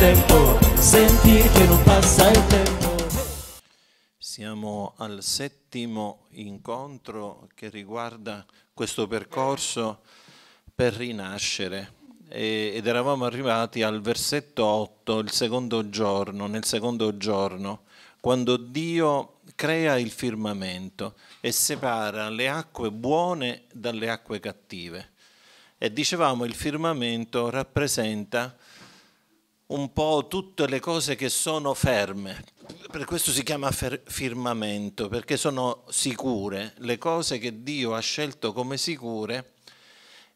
tempo, sentir che non passa il tempo. Siamo al settimo incontro che riguarda questo percorso per rinascere ed eravamo arrivati al versetto 8, il secondo giorno, nel secondo giorno, quando Dio crea il firmamento e separa le acque buone dalle acque cattive. E dicevamo il firmamento rappresenta un po' tutte le cose che sono ferme. Per questo si chiama firmamento, perché sono sicure, le cose che Dio ha scelto come sicure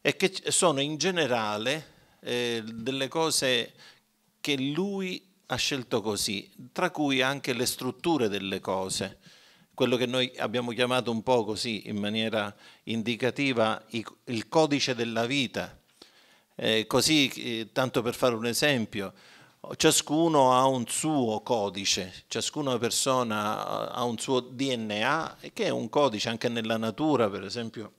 e che sono in generale eh, delle cose che Lui ha scelto così, tra cui anche le strutture delle cose, quello che noi abbiamo chiamato un po' così in maniera indicativa il codice della vita eh, così, eh, tanto per fare un esempio, ciascuno ha un suo codice, ciascuna persona eh, ha un suo DNA che è un codice anche nella natura, per esempio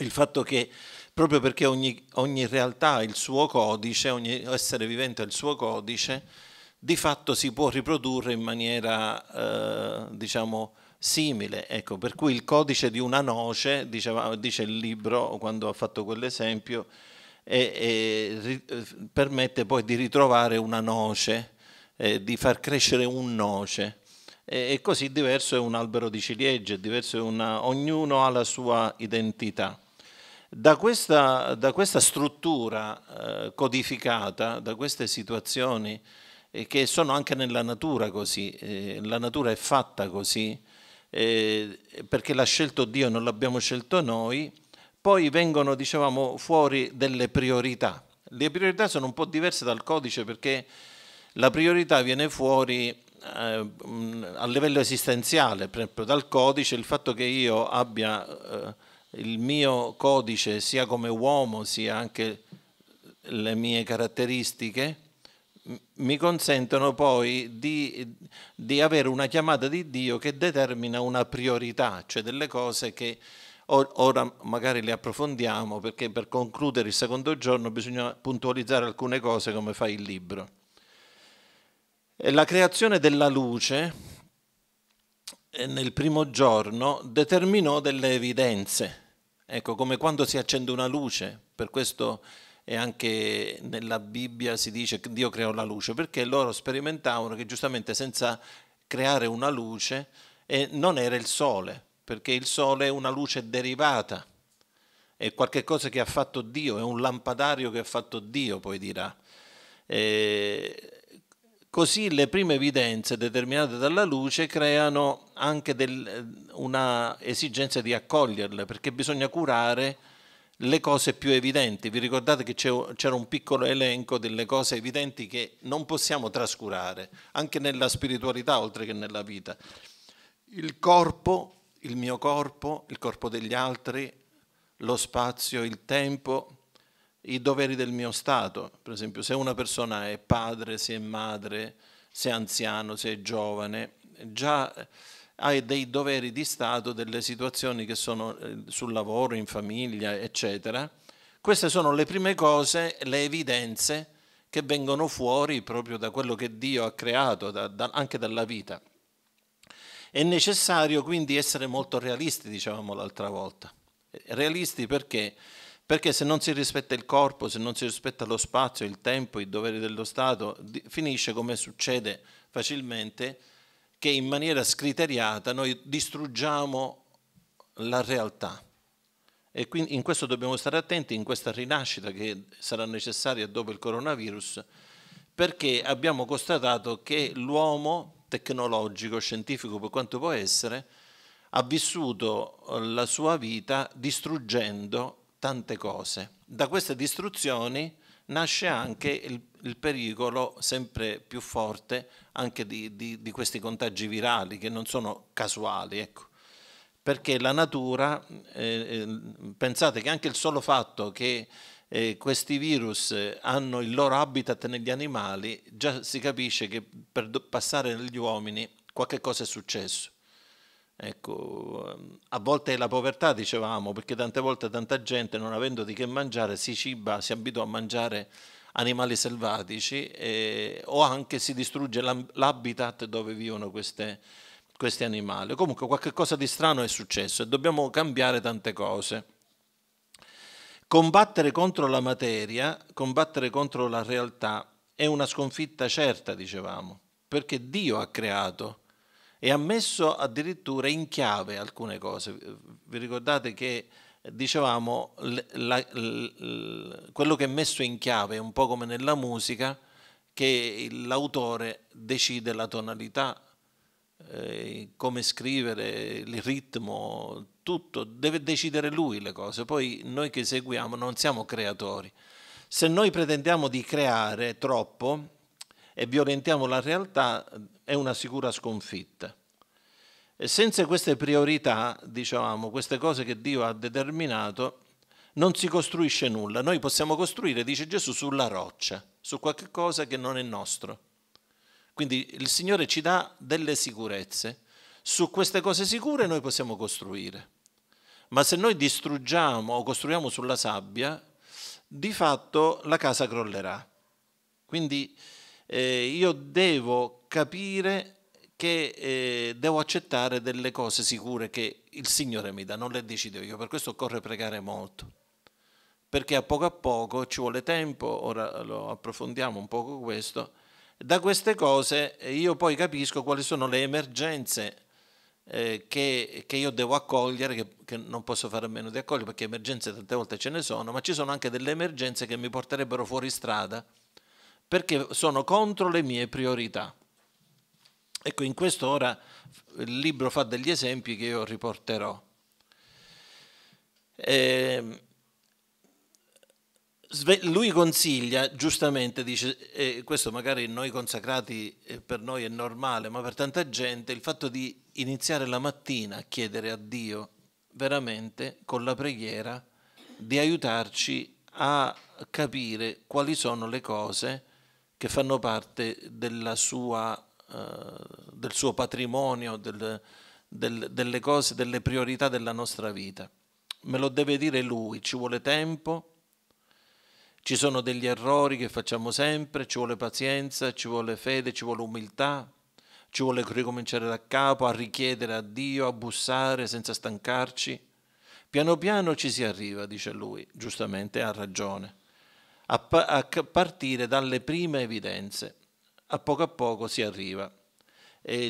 il fatto che proprio perché ogni, ogni realtà ha il suo codice, ogni essere vivente ha il suo codice, di fatto si può riprodurre in maniera eh, diciamo simile, ecco, per cui il codice di una noce, diceva, dice il libro quando ha fatto quell'esempio, e, e permette poi di ritrovare una noce, eh, di far crescere un noce. E, e, così diverso è un albero di ciliegie, diverso è una, ognuno ha la sua identità. Da questa, da questa struttura eh, codificata, da queste situazioni eh, che sono anche nella natura così, eh, la natura è fatta così, eh, perché l'ha scelto Dio, non l'abbiamo scelto noi, poi vengono diciamo, fuori delle priorità. Le priorità sono un po' diverse dal codice perché la priorità viene fuori eh, a livello esistenziale, per esempio dal codice il fatto che io abbia eh, il mio codice sia come uomo sia anche le mie caratteristiche mi consentono poi di, di avere una chiamata di Dio che determina una priorità, cioè delle cose che ora magari le approfondiamo perché per concludere il secondo giorno bisogna puntualizzare alcune cose come fa il libro. La creazione della luce eh, nel primo giorno determinò delle evidenze, ecco come quando si accende una luce, per questo e anche nella Bibbia si dice che Dio creò la luce, perché loro sperimentavano che giustamente senza creare una luce eh, non era il sole, perché il sole è una luce derivata, è qualcosa che ha fatto Dio, è un lampadario che ha fatto Dio, poi dirà. E così le prime evidenze determinate dalla luce creano anche del, una esigenza di accoglierle, perché bisogna curare le cose più evidenti. Vi ricordate che c'era un piccolo elenco delle cose evidenti che non possiamo trascurare, anche nella spiritualità oltre che nella vita. Il corpo il mio corpo, il corpo degli altri, lo spazio, il tempo, i doveri del mio Stato. Per esempio, se una persona è padre, se è madre, se è anziano, se è giovane, già eh, hai dei doveri di Stato, delle situazioni che sono eh, sul lavoro, in famiglia, eccetera. Queste sono le prime cose, le evidenze che vengono fuori proprio da quello che Dio ha creato, da, da, anche dalla vita. È necessario quindi essere molto realisti, dicevamo l'altra volta. Realisti perché? Perché se non si rispetta il corpo, se non si rispetta lo spazio, il tempo, i doveri dello Stato, finisce come succede facilmente che in maniera scriteriata noi distruggiamo la realtà. E quindi in questo dobbiamo stare attenti, in questa rinascita che sarà necessaria dopo il coronavirus, perché abbiamo constatato che l'uomo tecnologico, scientifico per quanto può essere, ha vissuto eh, la sua vita distruggendo tante cose. Da queste distruzioni nasce anche il, il pericolo sempre più forte anche di, di, di, questi contagi virali che non sono casuali, ecco. perché la natura, eh, eh pensate che anche il solo fatto che eh, questi virus eh, hanno il loro habitat negli animali, già si capisce che per passare negli uomini qualche cosa è successo. Ecco, ehm, a volte è la povertà, dicevamo, perché tante volte tanta gente, non avendo di che mangiare, si ciba, si abitua a mangiare animali selvatici eh, o anche si distrugge l'habitat dove vivono queste, questi animali. Comunque qualcosa di strano è successo e dobbiamo cambiare tante cose. Combattere contro la materia, combattere contro la realtà è una sconfitta certa, dicevamo, perché Dio ha creato e ha messo addirittura in chiave alcune cose. Vi ricordate che dicevamo la, la, quello che è messo in chiave è un po' come nella musica che l'autore decide la tonalità, eh, come scrivere, il ritmo, tutto, deve decidere lui le cose, poi noi che seguiamo non siamo creatori. Se noi pretendiamo di creare troppo e violentiamo la realtà è una sicura sconfitta. E senza queste priorità, diciamo, queste cose che Dio ha determinato, non si costruisce nulla. Noi possiamo costruire, dice Gesù, sulla roccia, su qualche cosa che non è nostro. Quindi il Signore ci dà delle sicurezze. Su queste cose sicure noi possiamo costruire. Ma se noi distruggiamo o costruiamo sulla sabbia, di fatto la casa crollerà. Quindi eh, io devo capire che eh, devo accettare delle cose sicure che il Signore mi dà, non le decido io, per questo occorre pregare molto, perché a poco a poco ci vuole tempo, ora lo approfondiamo un poco questo, da queste cose eh, io poi capisco quali sono le emergenze eh, che, che, io devo accogliere, che, che, non posso fare a meno di accogliere perché emergenze tante volte ce ne sono, ma ci sono anche delle emergenze che mi porterebbero fuori strada perché sono contro le mie priorità. Ecco, in questo ora il libro fa degli esempi che io riporterò. Eh, lui consiglia, giustamente, dice, eh, questo magari noi consacrati eh, per noi è normale, ma per tanta gente il fatto di iniziare la mattina a chiedere a Dio veramente con la preghiera di aiutarci a capire quali sono le cose che fanno parte sua, eh, del suo patrimonio, del, del, delle cose, delle priorità della nostra vita. Me lo deve dire lui, ci vuole tempo ci sono degli errori che facciamo sempre, ci vuole pazienza, ci vuole fede, ci vuole umiltà, ci vuole ricominciare da capo, a richiedere a Dio, a bussare senza stancarci. Piano piano ci si arriva, dice lui, giustamente ha ragione, a, pa- a partire dalle prime evidenze. A poco a poco si arriva.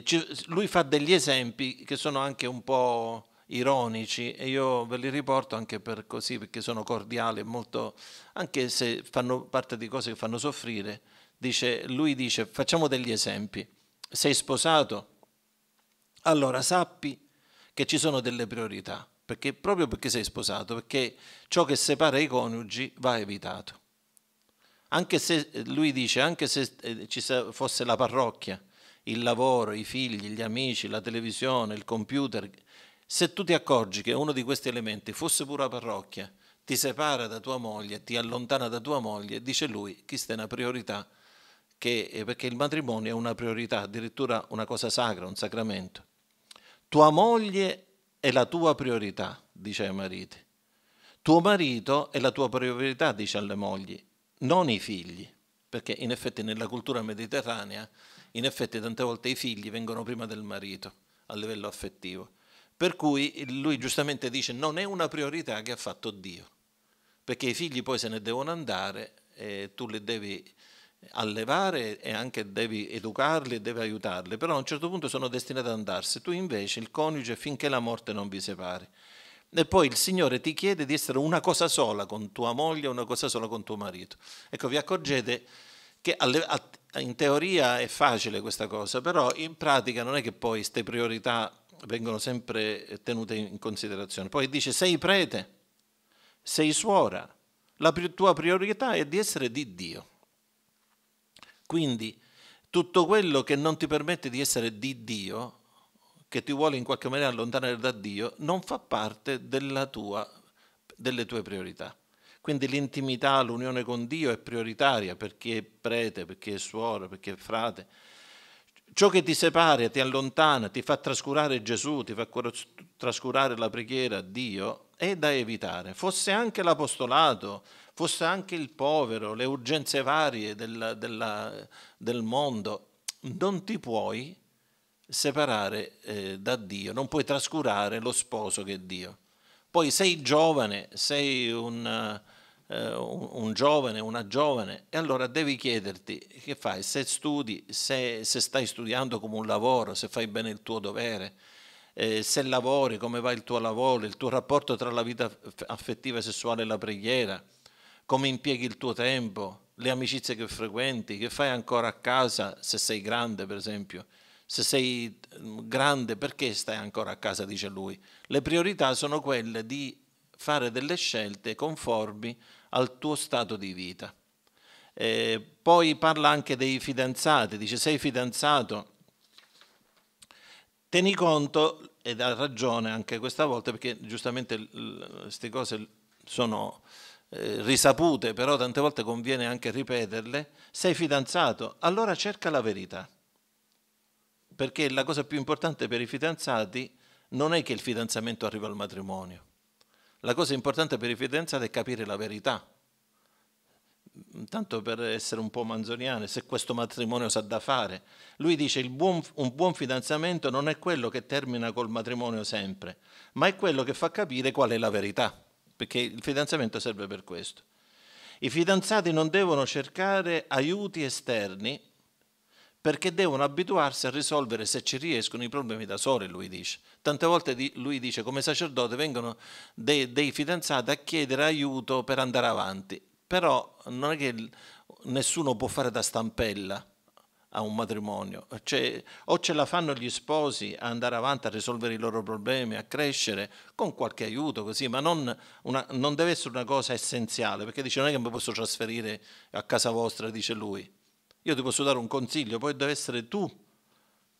Ci, lui fa degli esempi che sono anche un po' ironici e io ve li riporto anche per così, perché sono cordiali, e molto, anche se fanno parte di cose che fanno soffrire. Dice, lui dice, facciamo degli esempi. Sei sposato? Allora sappi che ci sono delle priorità, perché, proprio perché sei sposato, perché ciò che separa i coniugi va evitato. Anche se, lui dice, anche se eh, ci fosse la parrocchia, il lavoro, i figli, gli amici, la televisione, il computer, se tu ti accorgi che uno di questi elementi fosse pura parrocchia, ti separa da tua moglie, ti allontana da tua moglie, dice lui, questa è una priorità, che, eh, perché il matrimonio è una priorità, addirittura una cosa sacra, un sacramento. Tua moglie è la tua priorità, dice ai mariti. Tuo marito è la tua priorità, dice alle mogli, non i figli, perché in effetti nella cultura mediterranea, in effetti tante volte i figli vengono prima del marito a livello affettivo. Per cui lui giustamente dice non è una priorità che ha fatto Dio, perché i figli poi se ne devono andare e tu li devi allevare e anche devi educarli e devi aiutarli, però a un certo punto sono destinati ad andarsene. tu invece il coniuge finché la morte non vi separi. E poi il Signore ti chiede di essere una cosa sola con tua moglie, una cosa sola con tuo marito. Ecco, vi accorgete che alle, in teoria è facile questa cosa, però in pratica non è che poi queste priorità vengono sempre eh, tenute in considerazione. Poi dice sei prete, sei suora, la tua priorità è di essere di Dio. Quindi tutto quello che non ti permette di essere di Dio, che ti vuole in qualche maniera allontanare da Dio, non fa parte tua, delle tue priorità. Quindi l'intimità, l'unione con Dio è prioritaria per chi è prete, per chi è suora, per chi è frate Ciò che ti separa, ti allontana, ti fa trascurare Gesù, ti fa trascurare la preghiera a Dio, è da evitare. Fosse anche l'apostolato, fosse anche il povero, le urgenze varie del, della, del mondo, non ti puoi separare eh, da Dio, non puoi trascurare lo sposo che è Dio. Poi sei giovane, sei un eh, un, un, giovane, una giovane, e allora devi chiederti che fai, se studi, se, se stai studiando come un lavoro, se fai bene il tuo dovere, eh, se lavori, come va il tuo lavoro, il tuo rapporto tra la vita affettiva, e sessuale e la preghiera, come impieghi il tuo tempo, le amicizie che frequenti, che fai ancora a casa se sei grande, per esempio. Se sei mm, grande, perché stai ancora a casa, dice lui. Le priorità sono quelle di fare delle scelte conformi al tuo stato di vita. Eh, poi parla anche dei fidanzati, dice sei fidanzato, tieni conto, ed ha ragione anche questa volta perché giustamente queste cose sono eh, risapute, però tante volte conviene anche ripeterle, sei fidanzato, allora cerca la verità, perché la cosa più importante per i fidanzati non è che il fidanzamento arriva al matrimonio, la cosa importante per i fidanzati è capire la verità. Tanto per essere un po' manzoniane, se questo matrimonio sa da fare, lui dice che un buon fidanzamento non è quello che termina col matrimonio sempre, ma è quello che fa capire qual è la verità, perché il fidanzamento serve per questo. I fidanzati non devono cercare aiuti esterni perché devono abituarsi a risolvere, se ci riescono, i problemi da soli, lui dice. Tante volte lui dice, come sacerdote vengono dei, dei fidanzati a chiedere aiuto per andare avanti, però non è che nessuno può fare da stampella a un matrimonio, cioè, o ce la fanno gli sposi a andare avanti a risolvere i loro problemi, a crescere con qualche aiuto così, ma non, una, non deve essere una cosa essenziale, perché dice non è che mi posso trasferire a casa vostra, dice lui, io ti posso dare un consiglio, poi deve essere tu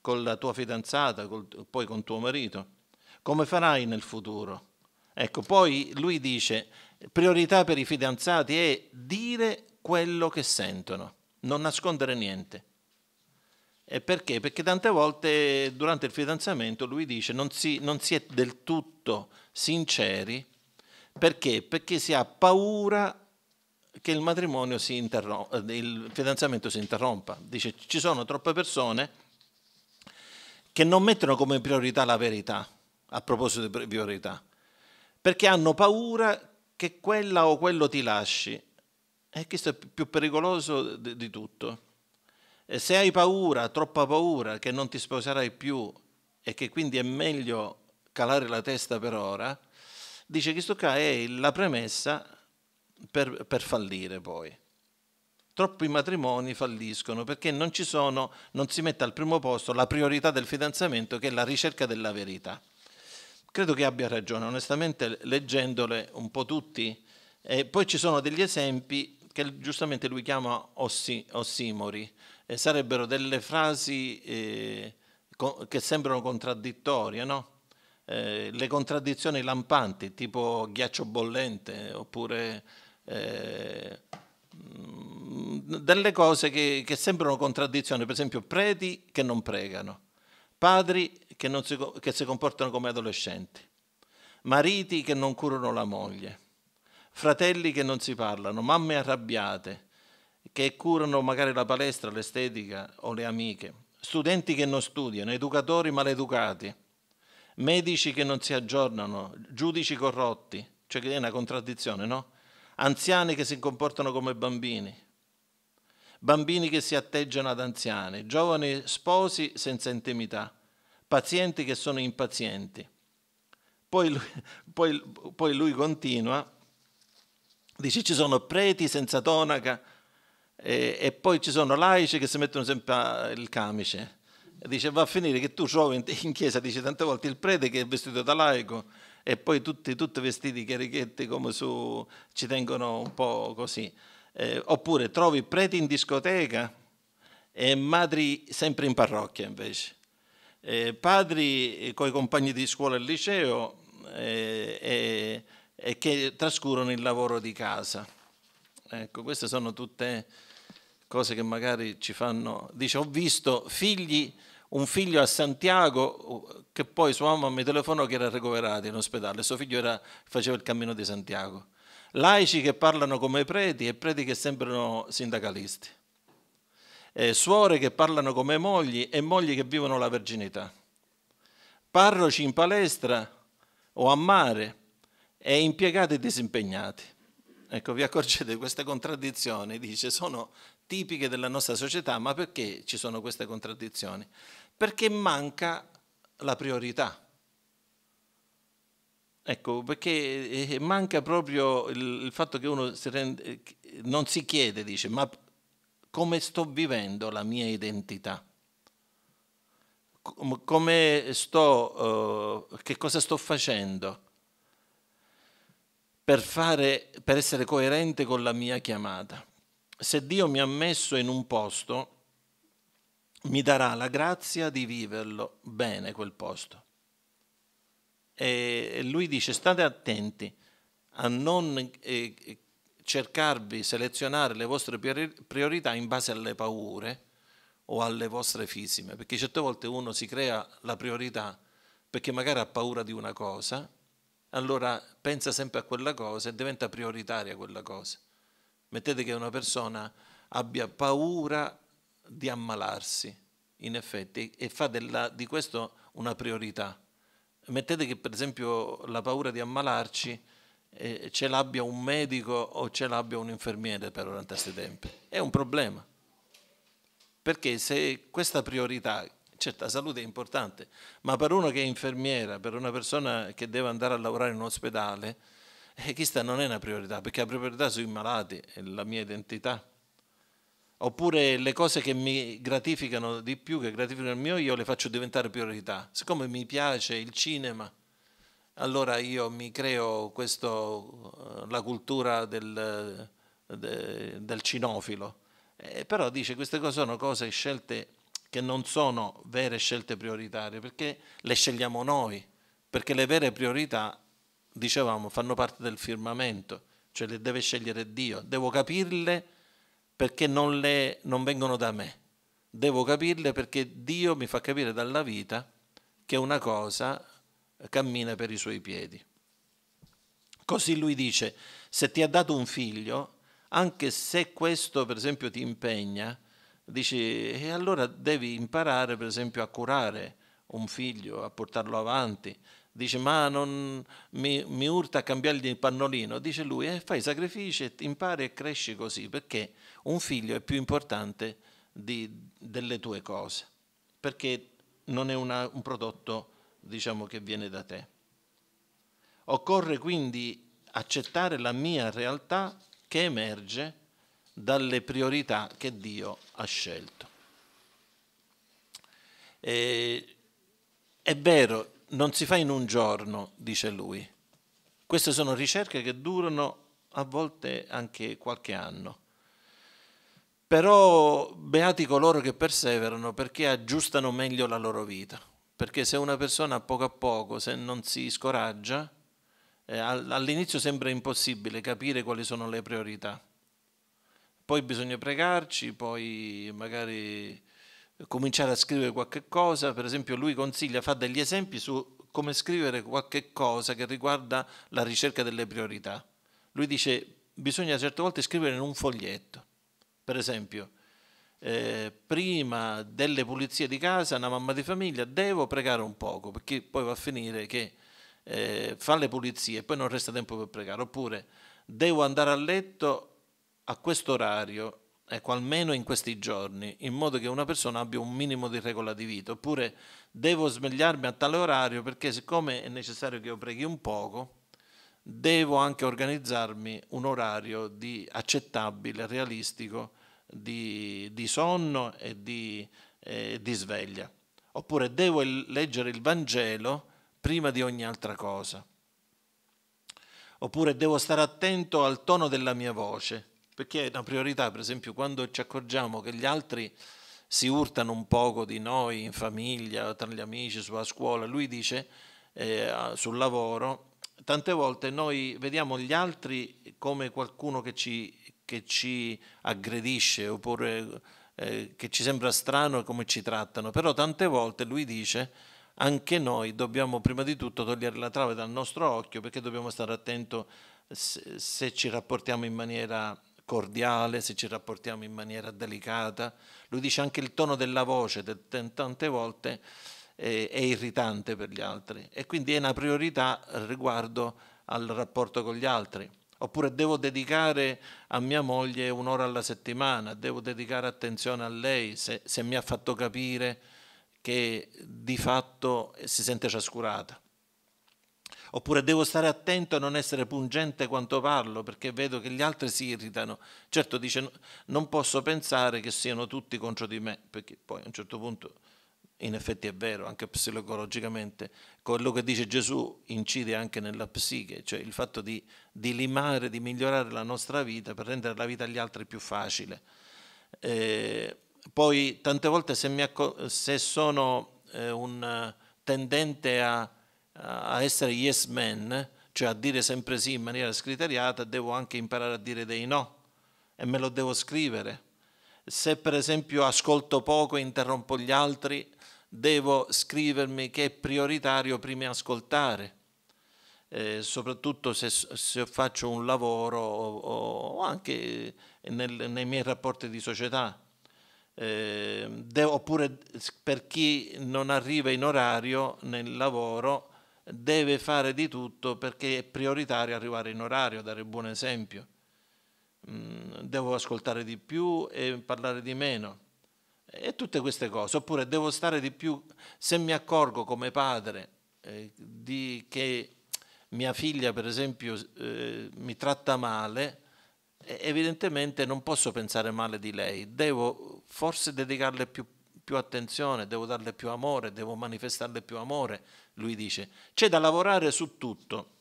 con la tua fidanzata, col, poi con tuo marito. Come farai nel futuro? Ecco, poi lui dice, priorità per i fidanzati è dire quello che sentono, non nascondere niente. E perché? Perché tante volte durante il fidanzamento lui dice non si, non si è del tutto sinceri perché? Perché si ha paura che il matrimonio si interrompa, eh, il fidanzamento si interrompa. Dice ci sono troppe persone che non mettono come priorità la verità, a proposito di priorità, perché hanno paura che quella o quello ti lasci. E questo è più pericoloso di, tutto. E se hai paura, troppa paura, che non ti sposerai più e che quindi è meglio calare la testa per ora, dice che questo qua è la premessa per, per fallire poi. Troppi matrimoni falliscono perché non, ci sono, non si mette al primo posto la priorità del fidanzamento che è la ricerca della verità. Credo che abbia ragione, onestamente leggendole un po' tutti. E poi ci sono degli esempi che giustamente lui chiama ossi, ossimori, e sarebbero delle frasi eh, che sembrano contraddittorie, no? Eh, le contraddizioni lampanti, tipo ghiaccio bollente, oppure eh, mm, delle cose che, che, sembrano contraddizioni, per esempio preti che non pregano, padri che, non si, che si comportano come adolescenti, mariti che non curano la moglie, fratelli che non si parlano, mamme arrabbiate che curano magari la palestra, l'estetica o le amiche, studenti che non studiano, educatori maleducati, medici che non si aggiornano, giudici corrotti, cioè che è una contraddizione, no? anziani che si comportano come bambini, bambini che si atteggiano ad anziani, giovani sposi senza intimità, pazienti che sono impazienti. Poi lui, poi, poi lui continua, dice ci sono preti senza tonaca e, e, poi ci sono laici che si mettono sempre il camice. dice va a finire che tu trovi in chiesa, dice tante volte, il prete che è vestito da laico e poi tutti, tutti vestiti carichetti come su, ci tengono un po' così. Eh, oppure trovi preti in discoteca e madri sempre in parrocchia invece. Eh, padri eh, coi compagni di scuola e liceo eh, e che trascurano il lavoro di casa. Ecco, queste sono tutte cose che magari ci fanno... Dice, ho visto figli un figlio a Santiago che poi sua mamma mi telefonò che era ricoverato in ospedale, suo figlio era, faceva il cammino di Santiago. Laici che parlano come preti e preti che sembrano sindacalisti. E suore che parlano come mogli e mogli che vivono la verginità. Parroci in palestra o a mare e impiegati disimpegnati. Ecco, vi accorgete queste contraddizioni, dice, sono tipiche della nostra società, ma perché ci sono queste contraddizioni? Perché manca la priorità. Ecco, perché eh, eh, manca proprio il, il fatto che uno si rende, eh, non si chiede, dice, ma come sto vivendo la mia identità? Come sto, uh, che cosa sto facendo per, fare, per essere coerente con la mia chiamata? se Dio mi ha messo in un posto, mi darà la grazia di viverlo bene quel posto. E lui dice state attenti a non eh, cercarvi, selezionare le vostre priorità in base alle paure o alle vostre fisime, perché certe volte uno si crea la priorità perché magari ha paura di una cosa, allora pensa sempre a quella cosa e diventa prioritaria quella cosa. Mettete che una persona abbia paura di ammalarsi, in effetti, e fa della, di questo una priorità. Mettete che per esempio la paura di ammalarci eh, ce l'abbia un medico o ce l'abbia un infermiere per durante questi tempi. È un problema. Perché se questa priorità, certo la salute è importante, ma per uno che è infermiera, per una persona che deve andare a lavorare in un ospedale, e eh, questa non è una priorità, perché la priorità sono i malati, è la mia identità. Oppure le cose che mi gratificano di più, che gratificano il mio, io le faccio diventare priorità. Siccome mi piace il cinema, allora io mi creo questo, eh, la cultura del, del cinofilo. Eh, però dice queste cose sono cose, scelte che non sono vere scelte prioritarie, perché le scegliamo noi, perché le vere priorità dicevamo, fanno parte del firmamento, cioè le deve scegliere Dio. Devo capirle perché non, le, non vengono da me. Devo capirle perché Dio mi fa capire dalla vita che una cosa cammina per i suoi piedi. Così lui dice, se ti ha dato un figlio, anche se questo per esempio ti impegna, dici, e allora devi imparare per esempio a curare un figlio, a portarlo avanti, dice ma non, mi, mi urta a cambiare il pannolino, dice lui eh, fai sacrifici, impari e cresci così, perché un figlio è più importante di, delle tue cose, perché non è una, un prodotto diciamo, che viene da te. Occorre quindi accettare la mia realtà che emerge dalle priorità che Dio ha scelto. E, è vero, non si fa in un giorno, dice lui. Queste sono ricerche che durano a volte anche qualche anno. Però beati coloro che perseverano perché aggiustano meglio la loro vita. Perché se una persona a poco a poco, se non si scoraggia, eh, all'inizio sembra impossibile capire quali sono le priorità. Poi bisogna pregarci, poi magari cominciare a scrivere qualche cosa, per esempio lui consiglia, fa degli esempi su come scrivere qualche cosa che riguarda la ricerca delle priorità. Lui dice bisogna certe volte scrivere in un foglietto, per esempio eh, prima delle pulizie di casa una mamma di famiglia devo pregare un poco perché poi va a finire che eh, fa le pulizie e poi non resta tempo per pregare oppure devo andare a letto a questo orario ecco, almeno in questi giorni, in modo che una persona abbia un minimo di regola di vita, oppure devo svegliarmi a tale orario perché siccome è necessario che io preghi un poco, devo anche organizzarmi un orario accettabile, realistico, di, di sonno e di, eh, di sveglia. Oppure devo leggere il Vangelo prima di ogni altra cosa. Oppure devo stare attento al tono della mia voce perché è una priorità, per esempio, quando ci accorgiamo che gli altri si urtano un poco di noi in famiglia, tra gli amici, sulla scuola, lui dice eh, sul lavoro, tante volte noi vediamo gli altri come qualcuno che ci, che ci aggredisce oppure eh, che ci sembra strano come ci trattano, però tante volte lui dice anche noi dobbiamo prima di tutto togliere la trave dal nostro occhio perché dobbiamo stare attenti se, se ci rapportiamo in maniera cordiale, se ci rapportiamo in maniera delicata. Lui dice anche il tono della voce tante volte eh, è, irritante per gli altri e quindi è una priorità riguardo al rapporto con gli altri. Oppure devo dedicare a mia moglie un'ora alla settimana, devo dedicare attenzione a lei se, se mi ha fatto capire che di fatto si sente trascurata. Oppure devo stare attento a non essere pungente quando parlo perché vedo che gli altri si irritano. Certo dice non posso pensare che siano tutti contro di me, perché poi a un certo punto in effetti è vero, anche psicologicamente, quello che dice Gesù incide anche nella psiche, cioè il fatto di, di limare, di migliorare la nostra vita per rendere la vita agli altri più facile. Eh, poi tante volte se, se sono eh, un tendente a a essere yes man, cioè a dire sempre sì in maniera scriteriata, devo anche imparare a dire dei no e me lo devo scrivere. Se per esempio ascolto poco e interrompo gli altri, devo scrivermi che è prioritario prima ascoltare. Eh, soprattutto se, se, faccio un lavoro o, o anche nel, nei miei rapporti di società. Eh, de, oppure per chi non arriva in orario nel lavoro deve fare di tutto perché è prioritario arrivare in orario, dare il buon esempio. Mm, devo ascoltare di più e parlare di meno. E tutte queste cose. Oppure devo stare di più. Se mi accorgo come padre eh, di, che mia figlia, per esempio, eh, mi tratta male, evidentemente non posso pensare male di lei. Devo forse dedicarle più, più attenzione, devo darle più amore, devo manifestarle più amore lui dice, c'è da lavorare su tutto.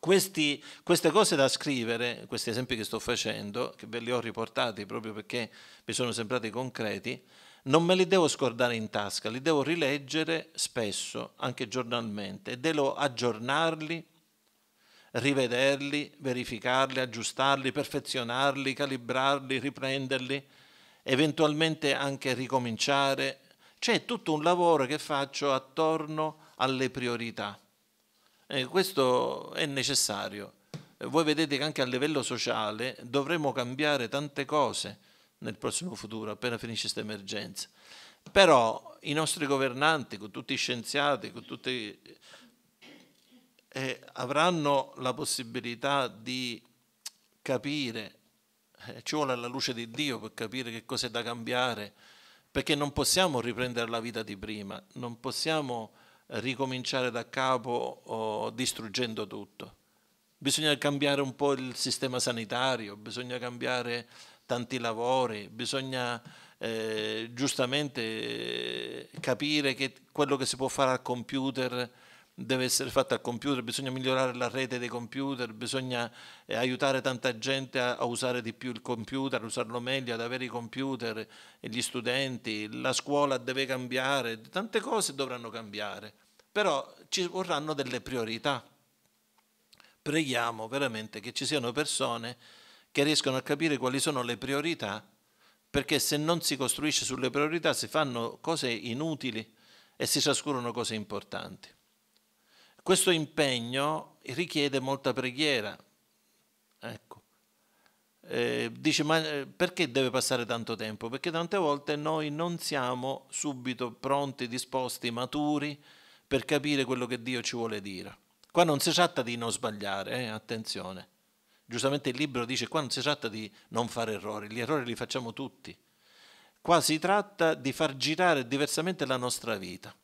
Questi, queste cose da scrivere, questi esempi che sto facendo, che ve li ho riportati proprio perché mi sono sembrati concreti, non me li devo scordare in tasca, li devo rileggere spesso, anche giornalmente, devo aggiornarli, rivederli, verificarli, aggiustarli, perfezionarli, calibrarli, riprenderli, eventualmente anche ricominciare, c'è tutto un lavoro che faccio attorno alle priorità. E eh, questo è necessario. Eh, voi vedete che anche a livello sociale dovremo cambiare tante cose nel prossimo futuro, appena finisce questa emergenza. Però i nostri governanti, con tutti i scienziati, con tutti, eh, avranno la possibilità di capire, eh, ci vuole la luce di Dio per capire che cosa è da cambiare, perché non possiamo riprendere la vita di prima, non possiamo eh, ricominciare da capo oh, distruggendo tutto. Bisogna cambiare un po' il sistema sanitario, bisogna cambiare tanti lavori, bisogna eh, giustamente eh, capire che quello che si può fare al computer deve essere fatta al computer, bisogna migliorare la rete dei computer, bisogna eh, aiutare tanta gente a, a, usare di più il computer, a usarlo meglio, ad avere i computer, gli studenti, la scuola deve cambiare, tante cose dovranno cambiare, però ci vorranno delle priorità. Preghiamo veramente che ci siano persone che riescano a capire quali sono le priorità, perché se non si costruisce sulle priorità si fanno cose inutili e si trascurano cose importanti. Questo impegno richiede molta preghiera. Ecco. Eh, dice, ma eh, perché deve passare tanto tempo? Perché tante volte noi non siamo subito pronti, disposti, maturi per capire quello che Dio ci vuole dire. Qua non si tratta di non sbagliare, eh? attenzione. Giustamente il libro dice qua non si tratta di non fare errori, gli errori li facciamo tutti. Qua si tratta di far girare diversamente la nostra vita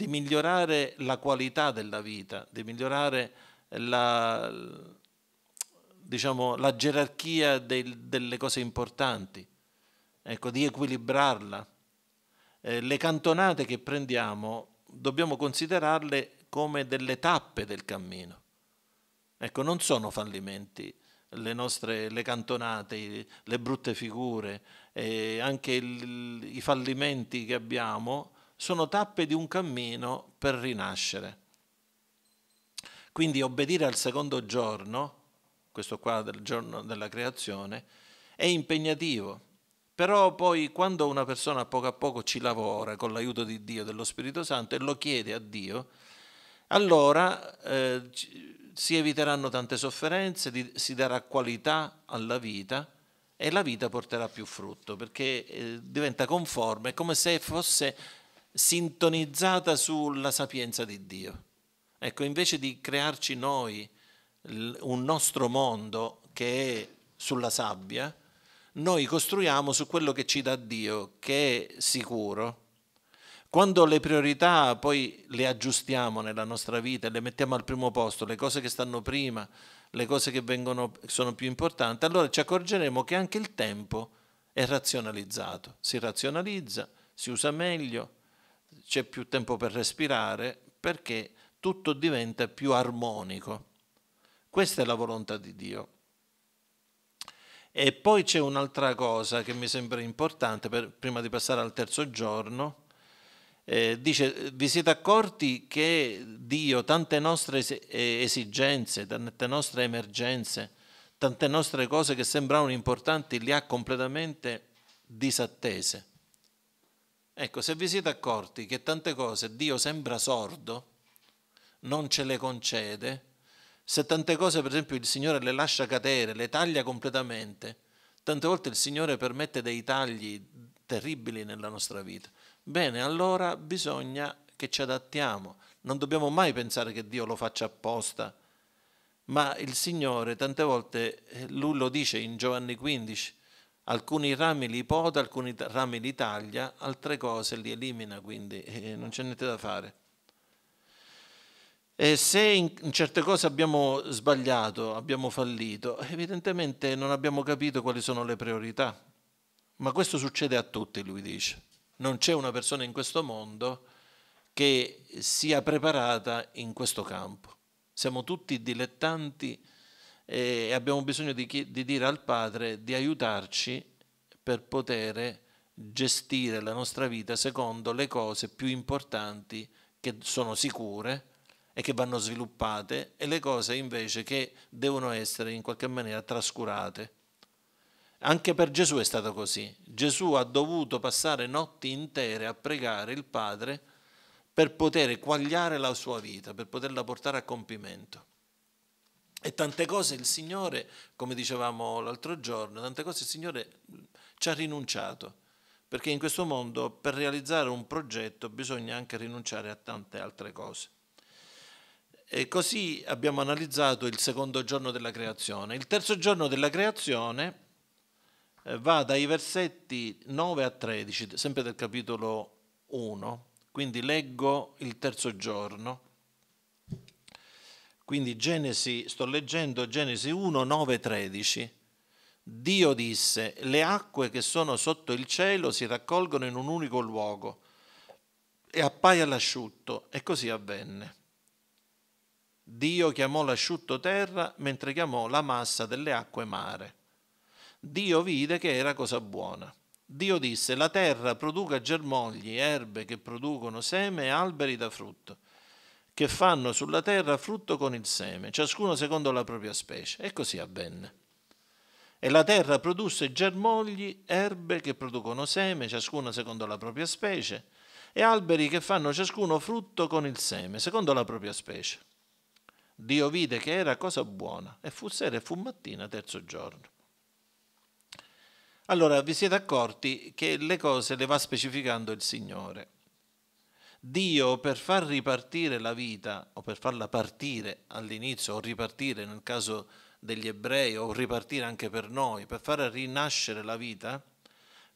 di migliorare la qualità della vita, di migliorare la, diciamo, la gerarchia del, delle cose importanti, ecco, di equilibrarla. Eh, le cantonate che prendiamo dobbiamo considerarle come delle tappe del cammino. Ecco, non sono fallimenti le nostre le cantonate, le brutte figure, eh, anche il, i fallimenti che abbiamo sono tappe di un cammino per rinascere. Quindi obbedire al secondo giorno, questo qua del giorno della creazione, è impegnativo. Però poi quando una persona poco a poco ci lavora con l'aiuto di Dio, dello Spirito Santo, e lo chiede a Dio, allora eh, si eviteranno tante sofferenze, si darà qualità alla vita e la vita porterà più frutto, perché eh, diventa conforme, è come se fosse sintonizzata sulla sapienza di Dio. Ecco, invece di crearci noi un nostro mondo che è sulla sabbia, noi costruiamo su quello che ci dà Dio, che è sicuro. Quando le priorità poi le aggiustiamo nella nostra vita, e le mettiamo al primo posto, le cose che stanno prima, le cose che vengono, sono più importanti, allora ci accorgeremo che anche il tempo è razionalizzato, si razionalizza, si usa meglio, c'è più tempo per respirare, perché tutto diventa più armonico. Questa è la volontà di Dio. E poi c'è un'altra cosa che mi sembra importante per, prima di passare al terzo giorno. Eh, dice, vi siete accorti che Dio tante nostre eh, esigenze, tante nostre emergenze, tante nostre cose che sembravano importanti le ha completamente disattese. Ecco, se vi siete accorti che tante cose Dio sembra sordo, non ce le concede, se tante cose per esempio il Signore le lascia cadere, le taglia completamente, tante volte il Signore permette dei tagli terribili nella nostra vita, bene, allora bisogna che ci adattiamo, non dobbiamo mai pensare che Dio lo faccia apposta, ma il Signore tante volte, eh, lui lo dice in Giovanni 15, alcuni rami li poda, alcuni rami li taglia, altre cose li elimina, quindi eh, non c'è niente da fare. E se in certe cose abbiamo sbagliato, abbiamo fallito, evidentemente non abbiamo capito quali sono le priorità. Ma questo succede a tutti, lui dice. Non c'è una persona in questo mondo che sia preparata in questo campo. Siamo tutti dilettanti e abbiamo bisogno di, di dire al Padre di aiutarci per poter gestire la nostra vita secondo le cose più importanti che sono sicure e che vanno sviluppate e le cose invece che devono essere in qualche maniera trascurate. Anche per Gesù è stato così. Gesù ha dovuto passare notti intere a pregare il Padre per poter quagliare la sua vita, per poterla portare a compimento. E tante cose il Signore, come dicevamo l'altro giorno, tante cose il Signore ci ha rinunciato, perché in questo mondo per realizzare un progetto bisogna anche rinunciare a tante altre cose. E così abbiamo analizzato il secondo giorno della creazione. Il terzo giorno della creazione eh, va dai versetti 9 a 13, sempre del capitolo 1, quindi leggo il terzo giorno quindi Genesi, sto leggendo Genesi 1, 9, 13. Dio disse, le acque che sono sotto il cielo si raccolgono in un unico luogo e appaia l'asciutto. E così avvenne. Dio chiamò l'asciutto terra mentre chiamò la massa delle acque mare. Dio vide che era cosa buona. Dio disse, la terra produca germogli, erbe che producono seme e alberi da frutto che fanno sulla terra frutto con il seme, ciascuno secondo la propria specie. E così avvenne. E la terra produsse germogli, erbe che producono seme, ciascuno secondo la propria specie, e alberi che fanno ciascuno frutto con il seme, secondo la propria specie. Dio vide che era cosa buona, e fu sera e fu mattina, terzo giorno. Allora vi siete accorti che le cose le va specificando il Signore. Dio per far ripartire la vita o per farla partire all'inizio o ripartire nel caso degli ebrei o ripartire anche per noi, per far rinascere la vita,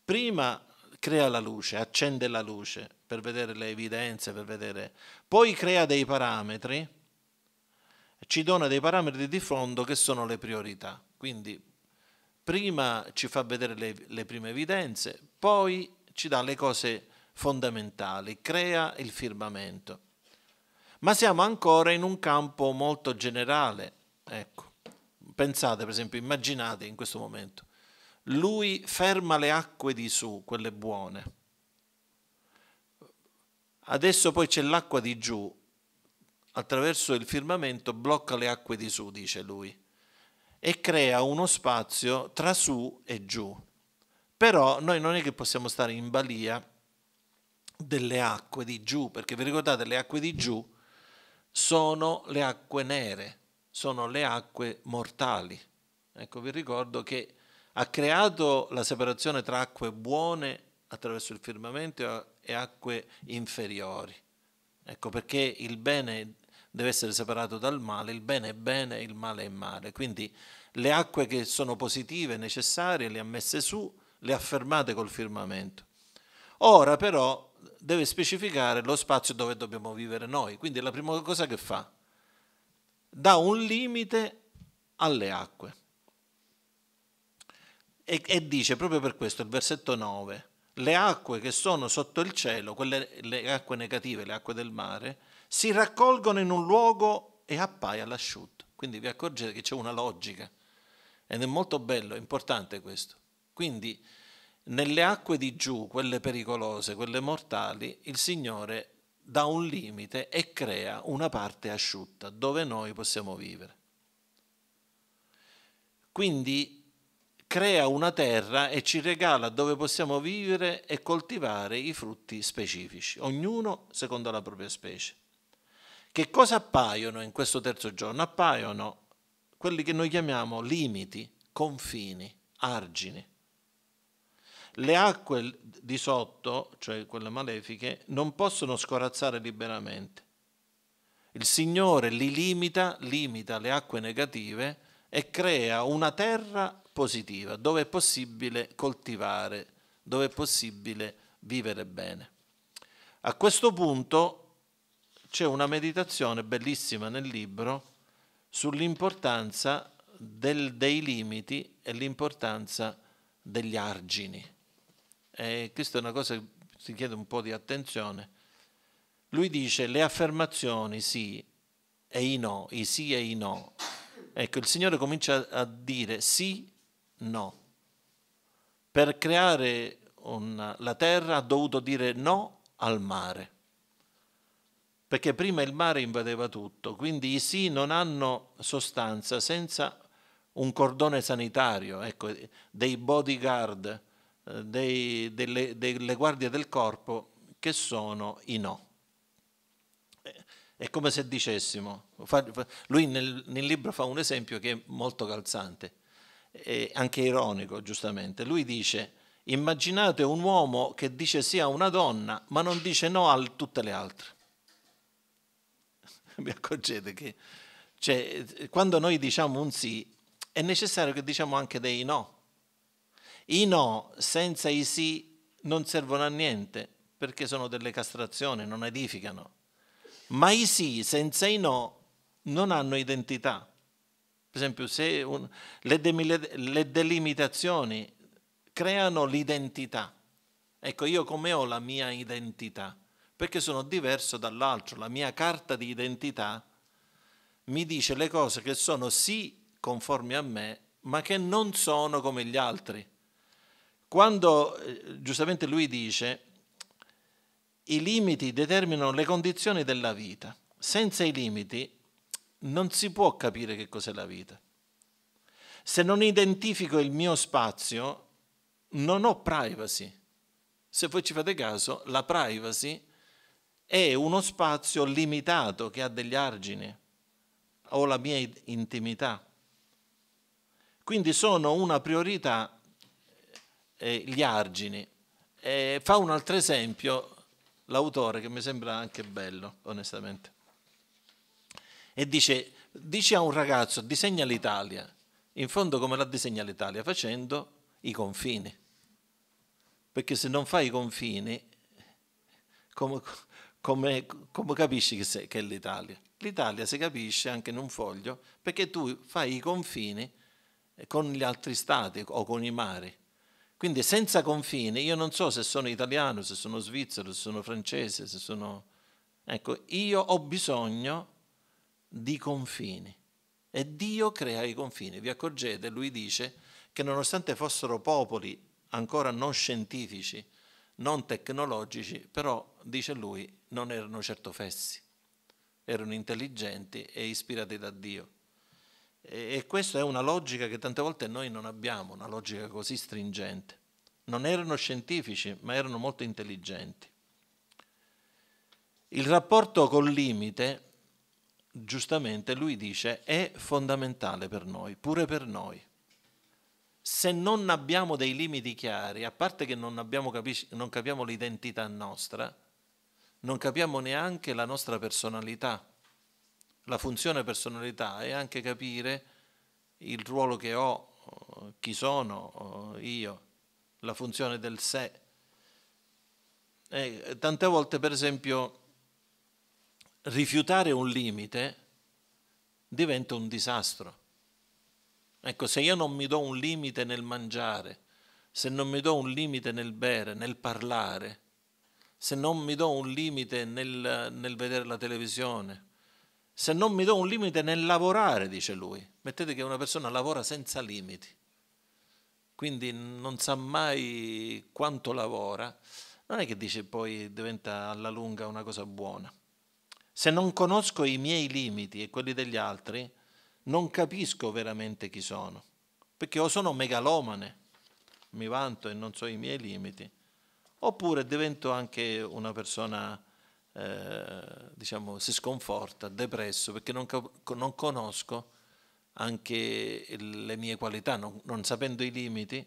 prima crea la luce, accende la luce per vedere le evidenze, per vedere, poi crea dei parametri, ci dona dei parametri di fondo che sono le priorità. Quindi prima ci fa vedere le, le prime evidenze, poi ci dà le cose fondamentali, crea il firmamento. Ma siamo ancora in un campo molto generale. Ecco, pensate per esempio, immaginate in questo momento, lui ferma le acque di su, quelle buone. Adesso poi c'è l'acqua di giù, attraverso il firmamento blocca le acque di su, dice lui, e crea uno spazio tra su e giù. Però noi non è che possiamo stare in balia delle acque di giù, perché vi ricordate le acque di giù sono le acque nere, sono le acque mortali. Ecco, vi ricordo che ha creato la separazione tra acque buone attraverso il firmamento e acque inferiori. Ecco perché il bene deve essere separato dal male, il bene è bene, il male è male. Quindi le acque che sono positive, necessarie, le ha messe su, le ha fermate col firmamento. Ora però deve specificare lo spazio dove dobbiamo vivere noi. Quindi la prima cosa che fa, dà un limite alle acque. E, e dice proprio per questo il versetto 9, le acque che sono sotto il cielo, quelle, le acque negative, le acque del mare, si raccolgono in un luogo e appaia l'asciutto. Quindi vi accorgete che c'è una logica ed è molto bello, è importante questo. Quindi nelle acque di giù, quelle pericolose, quelle mortali, il Signore dà un limite e crea una parte asciutta dove noi possiamo vivere. Quindi crea una terra e ci regala dove possiamo vivere e coltivare i frutti specifici, ognuno secondo la propria specie. Che cosa appaiono in questo terzo giorno? Appaiono quelli che noi chiamiamo limiti, confini, argini le acque di sotto, cioè quelle malefiche, non possono scorazzare liberamente. Il Signore li limita, limita le acque negative e crea una terra positiva dove è possibile coltivare, dove è possibile vivere bene. A questo punto c'è una meditazione bellissima nel libro sull'importanza del, dei limiti e l'importanza degli argini eh, questa è una cosa che si chiede un po' di attenzione, lui dice le affermazioni sì e i no, i sì e i no. Ecco, il Signore comincia a dire sì, no. Per creare una, la terra ha dovuto dire no al mare, perché prima il mare invadeva tutto, quindi i sì non hanno sostanza senza un cordone sanitario, ecco, dei bodyguard dei, delle, delle, guardie del corpo che sono i no. È come se dicessimo, lui nel, nel libro fa un esempio che è molto calzante, e anche ironico giustamente. Lui dice, immaginate un uomo che dice sì a una donna ma non dice no a tutte le altre. Vi accorgete che cioè, quando noi diciamo un sì è necessario che diciamo anche dei no i no senza i sì non servono a niente perché sono delle castrazioni, non edificano. Ma i sì senza i no non hanno identità. Per esempio, se un, le, de, le delimitazioni creano l'identità. Ecco, io come ho la mia identità? Perché sono diverso dall'altro, la mia carta di identità mi dice le cose che sono sì conformi a me, ma che non sono come gli altri. Quando eh, giustamente lui dice i limiti determinano le condizioni della vita. Senza i limiti non si può capire che cos'è la vita. Se non identifico il mio spazio, non ho privacy. Se voi ci fate caso, la privacy è uno spazio limitato che ha degli argini. o la mia intimità. Quindi sono una priorità eh, gli argini. Eh, fa un altro esempio l'autore che mi sembra anche bello, onestamente. E dice, dice a un ragazzo, disegna l'Italia. In fondo come la disegna l'Italia? Facendo i confini. Perché se non fai i confini, come, come, come capisci che, sei, che è l'Italia? L'Italia si capisce anche in un foglio perché tu fai i confini con gli altri stati o con i mari. Quindi senza confini, io non so se sono italiano, se sono svizzero, se sono francese, se sono... Ecco, io ho bisogno di confini e Dio crea i confini. Vi accorgete, lui dice che nonostante fossero popoli ancora non scientifici, non tecnologici, però, dice lui, non erano certo fessi, erano intelligenti e ispirati da Dio. E questa è una logica che tante volte noi non abbiamo, una logica così stringente. Non erano scientifici, ma erano molto intelligenti. Il rapporto col limite, giustamente lui dice, è fondamentale per noi, pure per noi. Se non abbiamo dei limiti chiari, a parte che non, capi- non capiamo l'identità nostra, non capiamo neanche la nostra personalità la funzione personalità è anche capire il ruolo che ho, chi sono io, la funzione del sé. E tante volte, per esempio, rifiutare un limite diventa un disastro. Ecco, se io non mi do un limite nel mangiare, se non mi do un limite nel bere, nel parlare, se non mi do un limite nel, nel vedere la televisione, se non mi do un limite nel lavorare, dice lui. Mettete che una persona lavora senza limiti, quindi non sa mai quanto lavora, non è che dice poi diventa alla lunga una cosa buona. Se non conosco i miei limiti e quelli degli altri, non capisco veramente chi sono, perché o sono megalomane, mi vanto e non so i miei limiti, oppure divento anche una persona eh, diciamo, si sconforta, depresso, perché non, non conosco anche le mie qualità, non, non sapendo i limiti.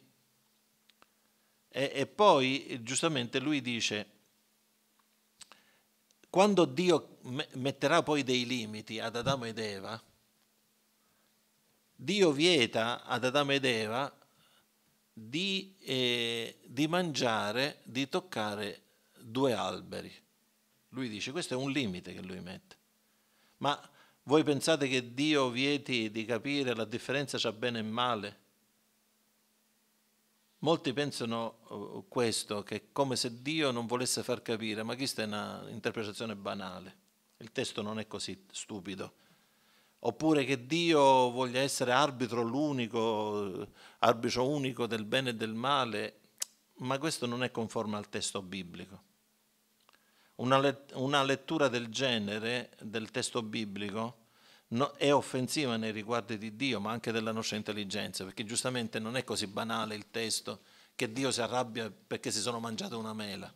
E, e, poi giustamente lui dice, quando Dio metterà poi dei limiti ad Adamo ed Eva, Dio vieta ad Adamo ed Eva di, eh, di mangiare, di toccare due alberi lui dice questo è un limite che lui mette. Ma voi pensate che Dio vieti di capire la differenza tra bene e male? Molti pensano eh, questo, che è come se Dio non volesse far capire, ma questa è un'interpretazione banale. Il testo non è così stupido. Oppure che Dio voglia essere arbitro l'unico, arbitro unico del bene e del male, ma questo non è conforme al testo biblico. Una, let- una lettura del genere del testo biblico no- è offensiva nei riguardi di Dio, ma anche della nostra intelligenza, perché giustamente non è così banale il testo che Dio si arrabbia perché si sono mangiate una mela.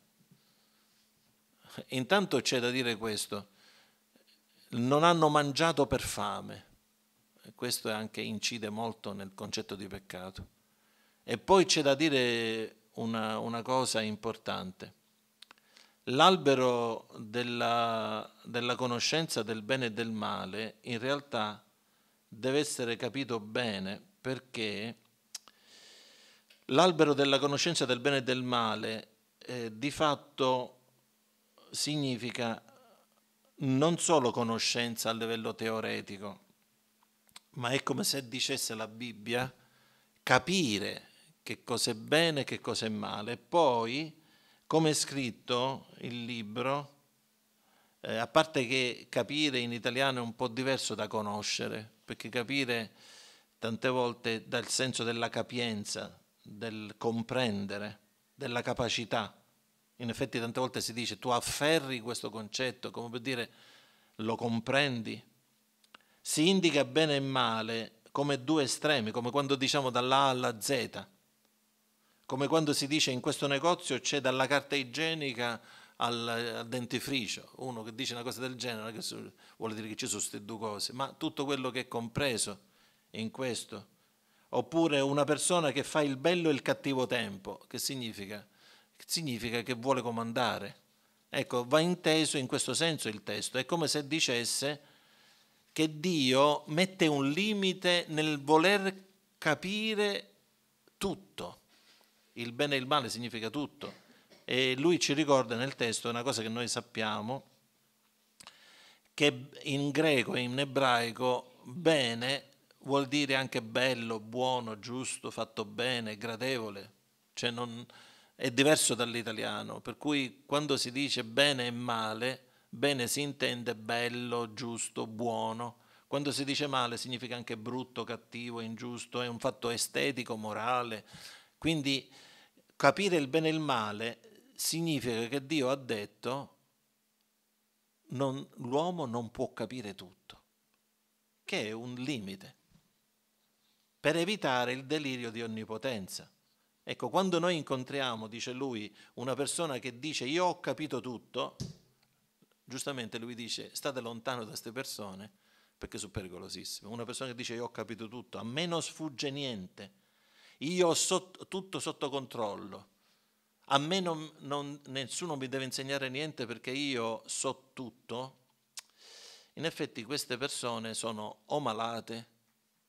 Intanto c'è da dire questo, non hanno mangiato per fame, questo anche incide molto nel concetto di peccato. E poi c'è da dire una, una cosa importante. L'albero della, della, conoscenza del bene e del male in realtà deve essere capito bene perché l'albero della conoscenza del bene e del male eh, di fatto significa non solo conoscenza a livello teoretico, ma è come se dicesse la Bibbia capire che cos'è bene e che cos'è male, poi come è scritto il libro, eh, a parte che capire in italiano è un po' diverso da conoscere, perché capire tante volte dà il senso della capienza, del comprendere, della capacità. In effetti tante volte si dice tu afferri questo concetto, come per dire lo comprendi. Si indica bene e male come due estremi, come quando diciamo dall'A alla Z come quando si dice in questo negozio c'è dalla carta igienica al, al, dentifricio, uno che dice una cosa del genere che vuol dire che ci sono queste due cose, ma tutto quello che è compreso in questo, oppure una persona che fa il bello e il cattivo tempo, che significa? significa che vuole comandare. Ecco, va inteso in questo senso il testo, è come se dicesse che Dio mette un limite nel voler capire tutto il bene e il male significa tutto. E lui ci ricorda nel testo una cosa che noi sappiamo, che in greco e in ebraico bene vuol dire anche bello, buono, giusto, fatto bene, gradevole, cioè non, è diverso dall'italiano, per cui quando si dice bene e male, bene si intende bello, giusto, buono, quando si dice male significa anche brutto, cattivo, ingiusto, è un fatto estetico, morale, quindi capire il bene e il male significa che Dio ha detto non, l'uomo non può capire tutto, che è un limite, per evitare il delirio di onnipotenza. Ecco, quando noi incontriamo, dice lui, una persona che dice io ho capito tutto, giustamente lui dice state lontano da queste persone perché sono pericolosissime. Una persona che dice io ho capito tutto, a me non sfugge niente, io ho sotto, tutto sotto controllo, a me non, non, nessuno mi deve insegnare niente perché io so tutto, in effetti queste persone sono o malate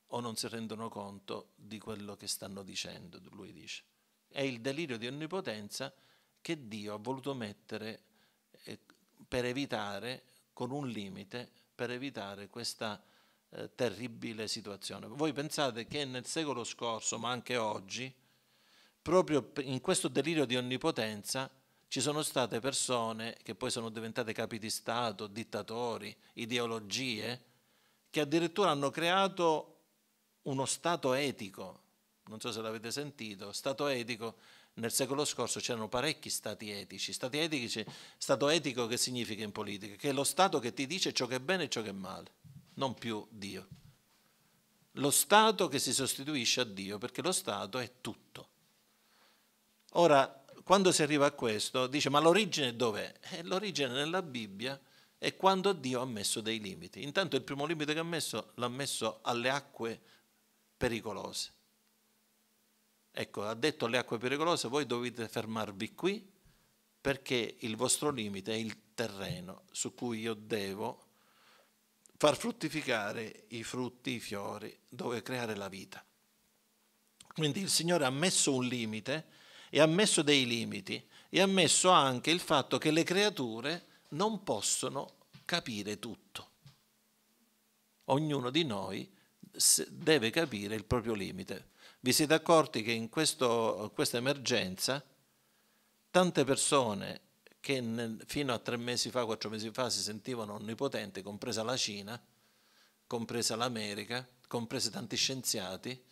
o non si rendono conto di quello che stanno dicendo, lui dice. È il delirio di onnipotenza che Dio ha voluto mettere eh, per evitare, con un limite, per evitare questa eh, terribile situazione. Voi pensate che nel secolo scorso, ma anche oggi, proprio in questo delirio di onnipotenza, ci sono state persone che poi sono diventate capi di Stato, dittatori, ideologie, che addirittura hanno creato uno Stato etico. Non so se l'avete sentito, Stato etico nel secolo scorso c'erano parecchi stati etici. Stati etici, stato etico che significa in politica? Che è lo Stato che ti dice ciò che è bene e ciò che è male non più Dio. Lo Stato che si sostituisce a Dio, perché lo Stato è tutto. Ora, quando si arriva a questo, dice, ma l'origine dov'è? Eh, l'origine nella Bibbia è quando Dio ha messo dei limiti. Intanto il primo limite che ha messo l'ha messo alle acque pericolose. Ecco, ha detto alle acque pericolose, voi dovete fermarvi qui perché il vostro limite è il terreno su cui io devo far fruttificare i frutti, i fiori, dove creare la vita. Quindi il Signore ha messo un limite e ha messo dei limiti e ha messo anche il fatto che le creature non possono capire tutto. Ognuno di noi deve capire il proprio limite. Vi siete accorti che in questo, questa emergenza tante persone che nel, fino a tre mesi fa, quattro mesi fa si sentivano onnipotenti, compresa la Cina, compresa l'America, comprese tanti scienziati,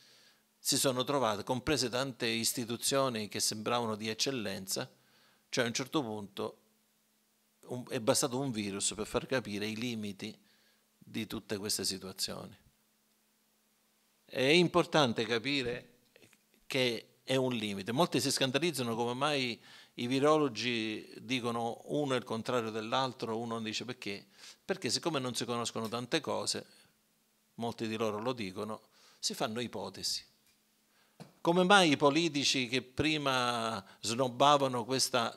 si sono trovate, comprese tante istituzioni che sembravano di eccellenza, cioè a un certo punto un, è bastato un virus per far capire i limiti di tutte queste situazioni. È importante capire che è un limite. Molti si scandalizzano come mai i virologi dicono uno il contrario dell'altro, uno dice perché? Perché siccome non si conoscono tante cose, molti di loro lo dicono, si fanno ipotesi. Come mai i politici che prima snobbavano questa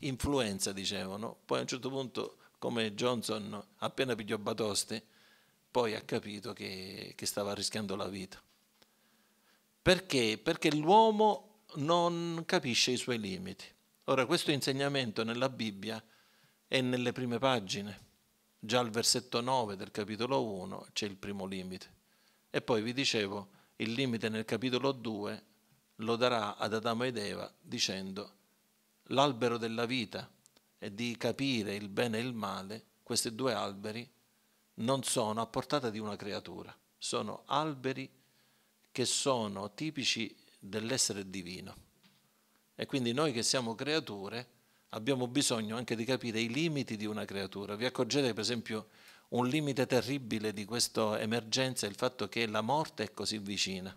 influenza, dicevano, poi a un certo punto, come Johnson appena pigliò Batoste, poi ha capito che, che stava rischiando la vita. Perché? Perché l'uomo non capisce i suoi limiti. Ora questo insegnamento nella Bibbia è nelle prime pagine, già al versetto 9 del capitolo 1 c'è il primo limite. E poi vi dicevo, il limite nel capitolo 2 lo darà ad Adamo ed Eva dicendo l'albero della vita e di capire il bene e il male, questi due alberi non sono a portata di una creatura, sono alberi che sono tipici dell'essere divino. E quindi noi che siamo creature abbiamo bisogno anche di capire i limiti di una creatura. Vi accorgete per esempio un limite terribile di questa emergenza è il fatto che la morte è così vicina.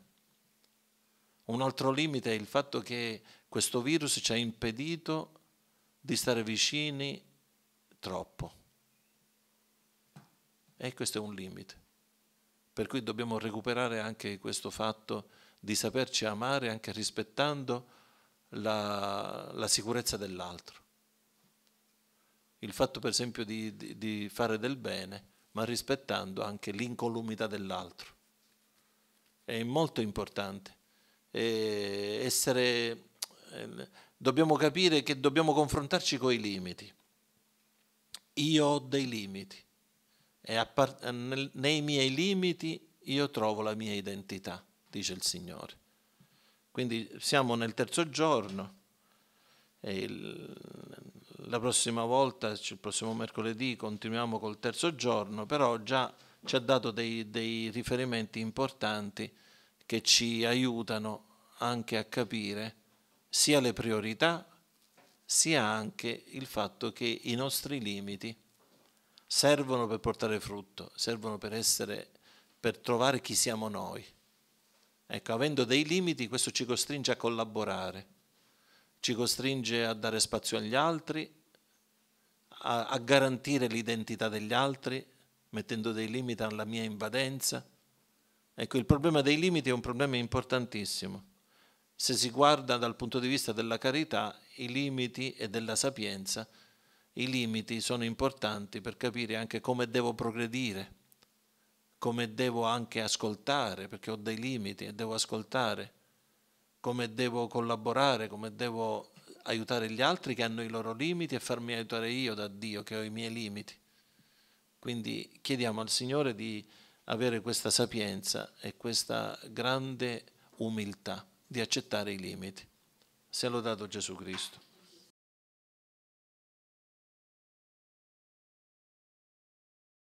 Un altro limite è il fatto che questo virus ci ha impedito di stare vicini troppo. E questo è un limite. Per cui dobbiamo recuperare anche questo fatto di saperci amare anche rispettando la, la sicurezza dell'altro. Il fatto per esempio di, di, di fare del bene, ma rispettando anche l'incolumità dell'altro. È molto importante. E essere, eh, dobbiamo capire che dobbiamo confrontarci con i limiti. Io ho dei limiti e nei miei limiti io trovo la mia identità dice il Signore. Quindi siamo nel terzo giorno e il, la prossima volta, cioè il prossimo mercoledì, continuiamo col terzo giorno, però già ci ha dato dei, dei riferimenti importanti che ci aiutano anche a capire sia le priorità, sia anche il fatto che i nostri limiti servono per portare frutto, servono per, essere, per trovare chi siamo noi. Ecco, avendo dei limiti, questo ci costringe a collaborare, ci costringe a dare spazio agli altri, a, a garantire l'identità degli altri, mettendo dei limiti alla mia invadenza. Ecco, il problema dei limiti è un problema importantissimo. Se si guarda dal punto di vista della carità, i limiti e della sapienza, i limiti sono importanti per capire anche come devo progredire come devo anche ascoltare, perché ho dei limiti e devo ascoltare, come devo collaborare, come devo aiutare gli altri che hanno i loro limiti e farmi aiutare io da Dio che ho i miei limiti. Quindi chiediamo al Signore di avere questa sapienza e questa grande umiltà di accettare i limiti. Se Sia dato Gesù Cristo.